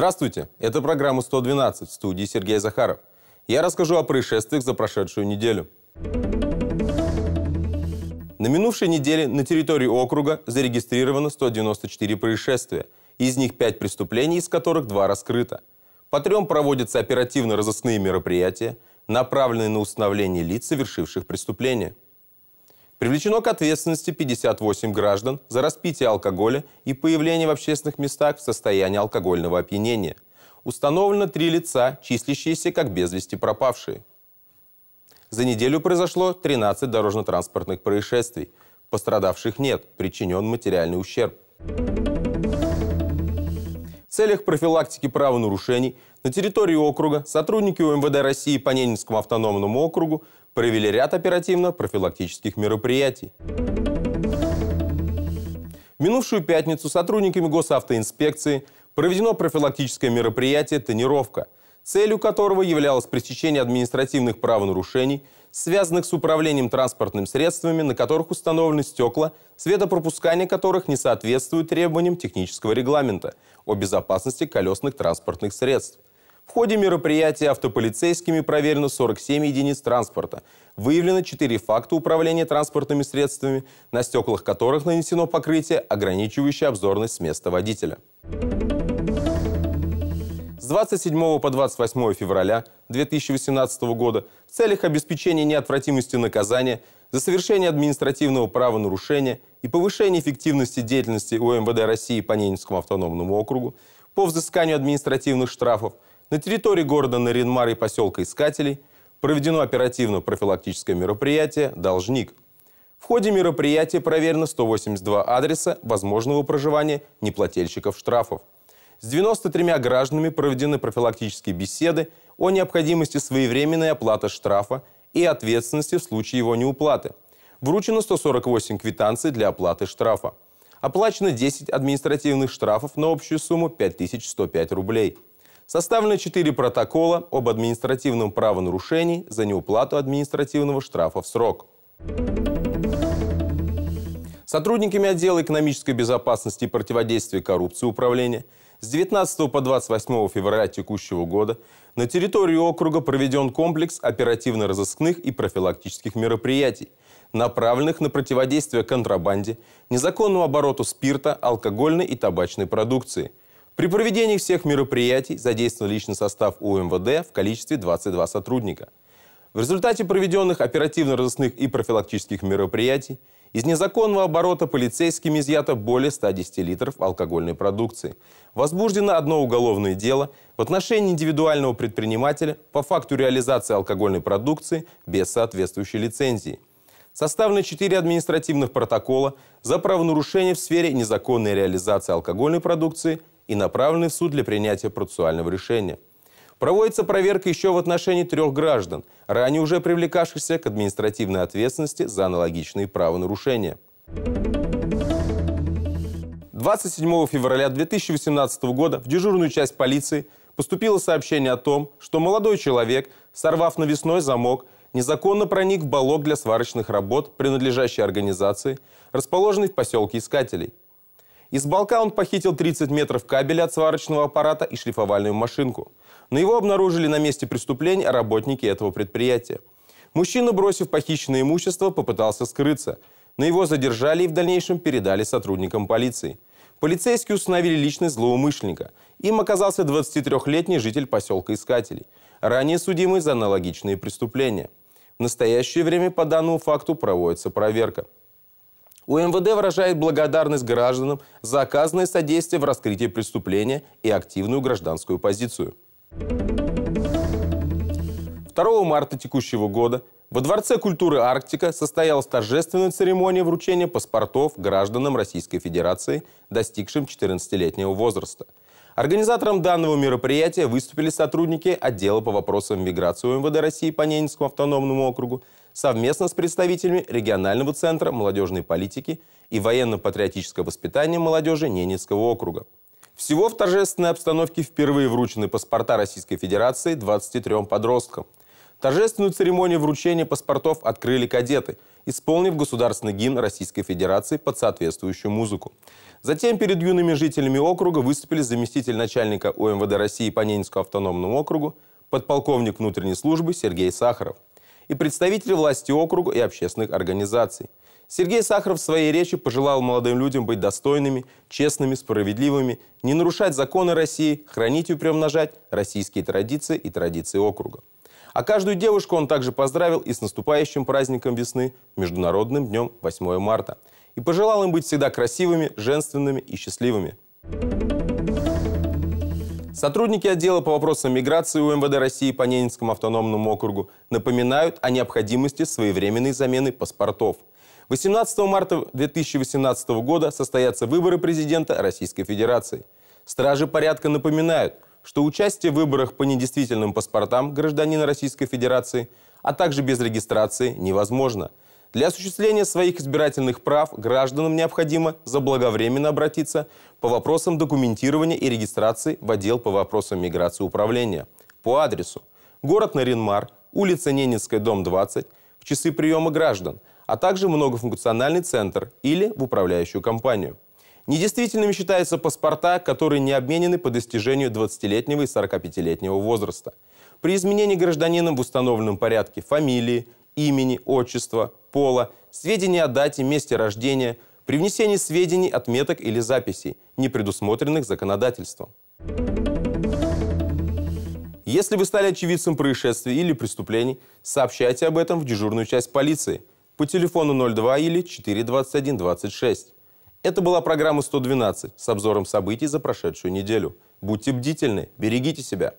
Здравствуйте! Это программа «112» в студии Сергей Захаров. Я расскажу о происшествиях за прошедшую неделю. На минувшей неделе на территории округа зарегистрировано 194 происшествия. Из них 5 преступлений, из которых 2 раскрыто. По трем проводятся оперативно-розыскные мероприятия, направленные на установление лиц, совершивших преступления. Привлечено к ответственности 58 граждан за распитие алкоголя и появление в общественных местах в состоянии алкогольного опьянения. Установлено три лица, числящиеся как без вести пропавшие. За неделю произошло 13 дорожно-транспортных происшествий. Пострадавших нет, причинен материальный ущерб. В целях профилактики правонарушений – на территории округа сотрудники УМВД России по Ненецкому автономному округу провели ряд оперативно-профилактических мероприятий. В минувшую пятницу сотрудниками госавтоинспекции проведено профилактическое мероприятие «Тонировка», целью которого являлось пресечение административных правонарушений, связанных с управлением транспортными средствами, на которых установлены стекла, светопропускание которых не соответствует требованиям технического регламента о безопасности колесных транспортных средств. В ходе мероприятия автополицейскими проверено 47 единиц транспорта. Выявлено 4 факта управления транспортными средствами, на стеклах которых нанесено покрытие, ограничивающее обзорность с места водителя. С 27 по 28 февраля 2018 года в целях обеспечения неотвратимости наказания за совершение административного правонарушения и повышения эффективности деятельности УМВД России по Ненецкому автономному округу по взысканию административных штрафов – на территории города Наринмар и поселка Искателей проведено оперативно-профилактическое мероприятие «Должник». В ходе мероприятия проверено 182 адреса возможного проживания неплательщиков штрафов. С 93 гражданами проведены профилактические беседы о необходимости своевременной оплаты штрафа и ответственности в случае его неуплаты. Вручено 148 квитанций для оплаты штрафа. Оплачено 10 административных штрафов на общую сумму 5105 рублей – Составлено 4 протокола об административном правонарушении за неуплату административного штрафа в срок. Сотрудниками отдела экономической безопасности и противодействия коррупции управления с 19 по 28 февраля текущего года на территории округа проведен комплекс оперативно-розыскных и профилактических мероприятий, направленных на противодействие контрабанде, незаконному обороту спирта, алкогольной и табачной продукции – при проведении всех мероприятий задействован личный состав УМВД в количестве 22 сотрудника. В результате проведенных оперативно-розыскных и профилактических мероприятий из незаконного оборота полицейскими изъято более 110 литров алкогольной продукции. Возбуждено одно уголовное дело в отношении индивидуального предпринимателя по факту реализации алкогольной продукции без соответствующей лицензии. Составлено 4 административных протокола за правонарушение в сфере незаконной реализации алкогольной продукции – и направлены в суд для принятия процессуального решения. Проводится проверка еще в отношении трех граждан, ранее уже привлекавшихся к административной ответственности за аналогичные правонарушения. 27 февраля 2018 года в дежурную часть полиции поступило сообщение о том, что молодой человек, сорвав навесной замок, незаконно проник в балок для сварочных работ, принадлежащий организации, расположенной в поселке Искателей. Из балка он похитил 30 метров кабеля от сварочного аппарата и шлифовальную машинку. Но его обнаружили на месте преступления работники этого предприятия. Мужчина, бросив похищенное имущество, попытался скрыться. Но его задержали и в дальнейшем передали сотрудникам полиции. Полицейские установили личность злоумышленника. Им оказался 23-летний житель поселка Искателей, ранее судимый за аналогичные преступления. В настоящее время по данному факту проводится проверка. У МВД выражает благодарность гражданам за оказанное содействие в раскрытии преступления и активную гражданскую позицию. 2 марта текущего года во Дворце культуры Арктика состоялась торжественная церемония вручения паспортов гражданам Российской Федерации, достигшим 14-летнего возраста. Организатором данного мероприятия выступили сотрудники отдела по вопросам миграции МВД России по Ненецкому автономному округу, совместно с представителями регионального центра молодежной политики и военно-патриотического воспитания молодежи Ненецкого округа. Всего в торжественной обстановке впервые вручены паспорта Российской Федерации 23 подросткам. Торжественную церемонию вручения паспортов открыли кадеты, исполнив государственный гимн Российской Федерации под соответствующую музыку. Затем перед юными жителями округа выступили заместитель начальника УМВД России по Ненецкому автономному округу, подполковник внутренней службы Сергей Сахаров – и представители власти округа и общественных организаций. Сергей Сахаров в своей речи пожелал молодым людям быть достойными, честными, справедливыми, не нарушать законы России, хранить и приумножать российские традиции и традиции округа. А каждую девушку он также поздравил и с наступающим праздником весны, Международным днем 8 марта. И пожелал им быть всегда красивыми, женственными и счастливыми. Thank you. Сотрудники отдела по вопросам миграции УМВД России по Ненецкому автономному округу напоминают о необходимости своевременной замены паспортов. 18 марта 2018 года состоятся выборы президента Российской Федерации. Стражи порядка напоминают, что участие в выборах по недействительным паспортам гражданина Российской Федерации, а также без регистрации невозможно – для осуществления своих избирательных прав гражданам необходимо заблаговременно обратиться по вопросам документирования и регистрации в отдел по вопросам миграции управления по адресу город Наринмар, улица Ненецкая, дом 20, в часы приема граждан, а также многофункциональный центр или в управляющую компанию. Недействительными считаются паспорта, которые не обменены по достижению 20-летнего и 45-летнего возраста. При изменении гражданином в установленном порядке фамилии, имени, отчества, пола, сведения о дате, месте рождения, при внесении сведений, отметок или записей, не предусмотренных законодательством. Если вы стали очевидцем происшествий или преступлений, сообщайте об этом в дежурную часть полиции по телефону 02 или 42126. Это была программа 112 с обзором событий за прошедшую неделю. Будьте бдительны, берегите себя.